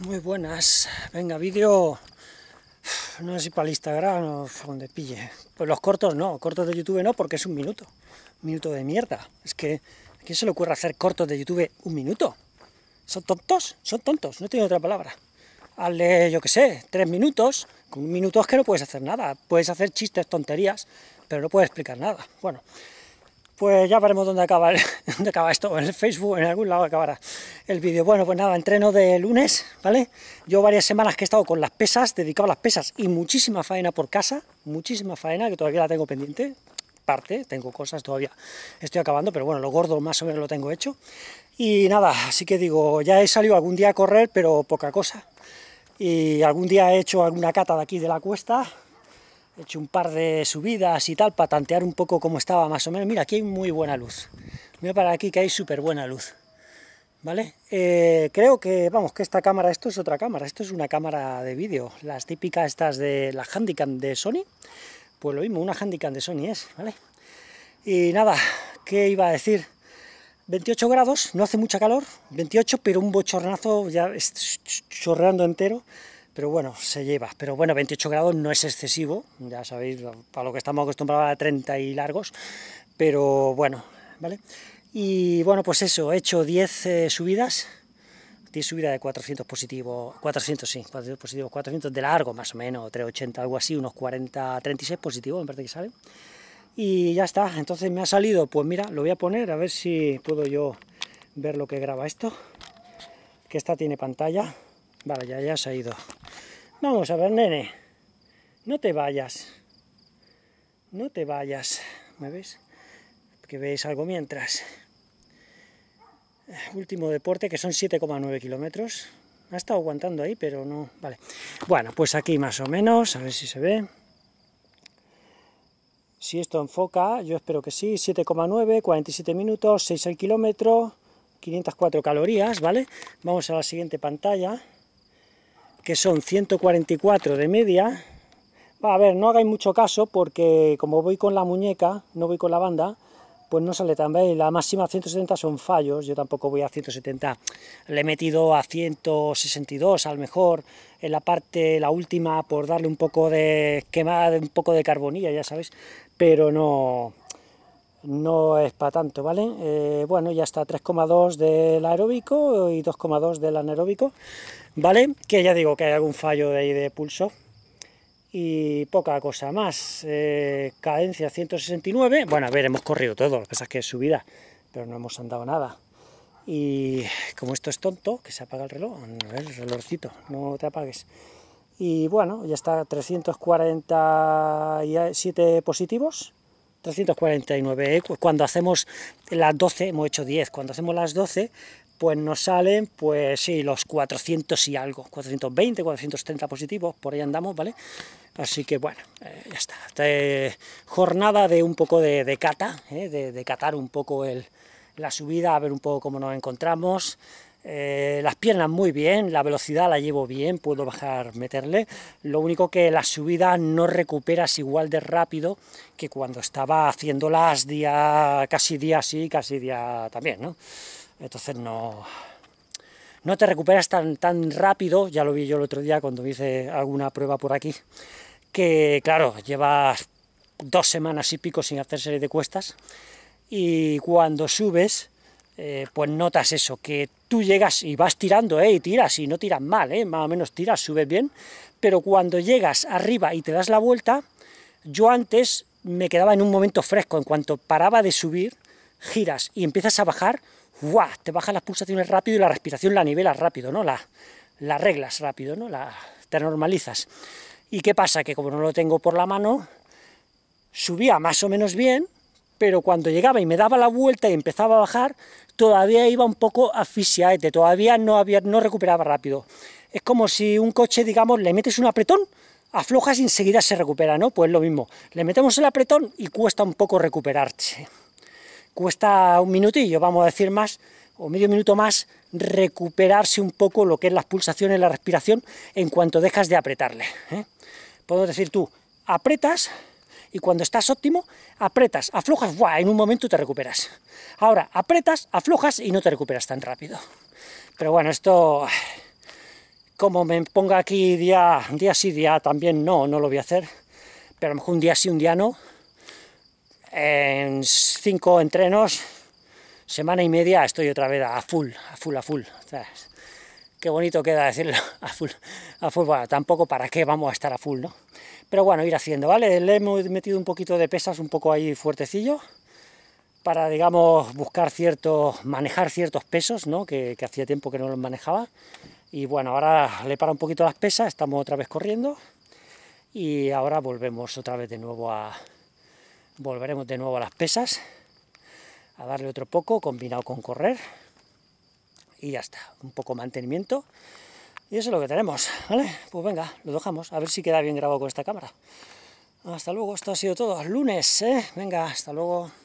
muy buenas. Venga, vídeo, no sé si para el Instagram o donde pille. Pues los cortos no, cortos de YouTube no, porque es un minuto. Un minuto de mierda. Es que, ¿a quién se le ocurre hacer cortos de YouTube un minuto? ¿Son tontos? Son tontos, no tiene otra palabra. Hazle, yo qué sé, tres minutos. Con un minuto es que no puedes hacer nada. Puedes hacer chistes, tonterías, pero no puedes explicar nada. Bueno, pues ya veremos dónde acaba, dónde acaba esto, en el Facebook, en algún lado acabará el vídeo. Bueno, pues nada, entreno de lunes, ¿vale? Yo varias semanas que he estado con las pesas, dedicado a las pesas y muchísima faena por casa, muchísima faena que todavía la tengo pendiente, parte, tengo cosas todavía, estoy acabando, pero bueno, lo gordo más o menos lo tengo hecho. Y nada, así que digo, ya he salido algún día a correr, pero poca cosa. Y algún día he hecho alguna cata de aquí de la cuesta, He hecho un par de subidas y tal para tantear un poco cómo estaba más o menos. Mira, aquí hay muy buena luz. Mira para aquí que hay súper buena luz. ¿Vale? Eh, creo que, vamos, que esta cámara, esto es otra cámara, esto es una cámara de vídeo. Las típicas estas de la Handycam de Sony. Pues lo mismo, una Handycam de Sony es, ¿vale? Y nada, ¿qué iba a decir? 28 grados, no hace mucha calor, 28, pero un bochornazo ya chorreando entero pero bueno, se lleva. Pero bueno, 28 grados no es excesivo, ya sabéis, para lo que estamos acostumbrados a 30 y largos, pero bueno, ¿vale? Y bueno, pues eso, he hecho 10 eh, subidas, 10 subidas de 400 positivos, 400 sí, 400 positivos, 400 de largo más o menos, 380, algo así, unos 40, 36 positivos, me parece que sale Y ya está, entonces me ha salido, pues mira, lo voy a poner, a ver si puedo yo ver lo que graba esto, que esta tiene pantalla, vale, ya, ya se ha ido. Vamos a ver, nene. No te vayas. No te vayas. ¿Me ves? Que veis algo mientras. Último deporte, que son 7,9 kilómetros. Ha estado aguantando ahí, pero no... Vale. Bueno, pues aquí más o menos. A ver si se ve. Si esto enfoca, yo espero que sí. 7,9, 47 minutos, 6 el kilómetro, 504 calorías, ¿vale? Vamos a la siguiente pantalla que son 144 de media. Va, a ver, no hagáis mucho caso porque como voy con la muñeca, no voy con la banda, pues no sale tan bien. La máxima 170 son fallos, yo tampoco voy a 170. Le he metido a 162 a lo mejor en la parte, la última, por darle un poco de quemada, un poco de carbonilla, ya sabéis, pero no, no es para tanto, ¿vale? Eh, bueno, ya está 3,2 del aeróbico y 2,2 del anaeróbico, ¿vale? Que ya digo que hay algún fallo de ahí de pulso y poca cosa más. Eh, cadencia 169, bueno, a ver, hemos corrido todo, lo que pasa es que es subida, pero no hemos andado nada. Y como esto es tonto, que se apaga el reloj, el relojcito, no te apagues. Y bueno, ya está 347 positivos 349 ¿eh? Cuando hacemos las 12, hemos hecho 10, cuando hacemos las 12, pues nos salen, pues sí, los 400 y algo, 420, 430 positivos, por ahí andamos, ¿vale? Así que bueno, eh, ya está. jornada de un poco de, cata, ¿eh? de, de, catar un poco el, la subida, a ver un poco cómo nos encontramos. Eh, las piernas muy bien, la velocidad la llevo bien, puedo bajar, meterle. Lo único que la subida no recuperas igual de rápido que cuando estaba haciéndolas día, casi día sí, casi día también, ¿no? Entonces no, no te recuperas tan, tan rápido, ya lo vi yo el otro día cuando hice alguna prueba por aquí, que claro, llevas dos semanas y pico sin hacer serie de cuestas y cuando subes eh, pues notas eso, que tú llegas y vas tirando, ¿eh? y tiras, y no tiras mal, ¿eh? más o menos tiras, subes bien, pero cuando llegas arriba y te das la vuelta, yo antes me quedaba en un momento fresco, en cuanto paraba de subir, giras y empiezas a bajar, ¡guau! te bajan las pulsaciones rápido y la respiración la nivelas rápido, ¿no? La, la reglas rápido, ¿no? La, te normalizas. ¿Y qué pasa? Que como no lo tengo por la mano, subía más o menos bien, pero cuando llegaba y me daba la vuelta y empezaba a bajar, todavía iba un poco asfixiado, todavía no, había, no recuperaba rápido. Es como si un coche, digamos, le metes un apretón, aflojas y enseguida se recupera, ¿no? Pues lo mismo, le metemos el apretón y cuesta un poco recuperarse. Cuesta un minutillo, vamos a decir más, o medio minuto más, recuperarse un poco lo que es las pulsaciones, la respiración, en cuanto dejas de apretarle. ¿eh? Puedo decir tú, apretas y cuando estás óptimo, apretas, aflojas, ¡buah! en un momento te recuperas. Ahora, apretas, aflojas y no te recuperas tan rápido. Pero bueno, esto, como me ponga aquí día, día sí, día también no, no lo voy a hacer, pero a lo mejor un día sí, un día no, en cinco entrenos, semana y media estoy otra vez a full, a full, a full. O qué bonito queda decirlo a full, a full, bueno, tampoco para qué vamos a estar a full, ¿no? Pero bueno, ir haciendo, ¿vale? Le hemos metido un poquito de pesas, un poco ahí fuertecillo, para, digamos, buscar ciertos, manejar ciertos pesos, ¿no? Que, que hacía tiempo que no los manejaba. Y bueno, ahora le para un poquito las pesas, estamos otra vez corriendo. Y ahora volvemos otra vez de nuevo a... Volveremos de nuevo a las pesas, a darle otro poco, combinado con correr y ya está. Un poco mantenimiento y eso es lo que tenemos, ¿vale? Pues venga, lo dejamos, a ver si queda bien grabado con esta cámara. Hasta luego, esto ha sido todo. Lunes, ¿eh? Venga, hasta luego.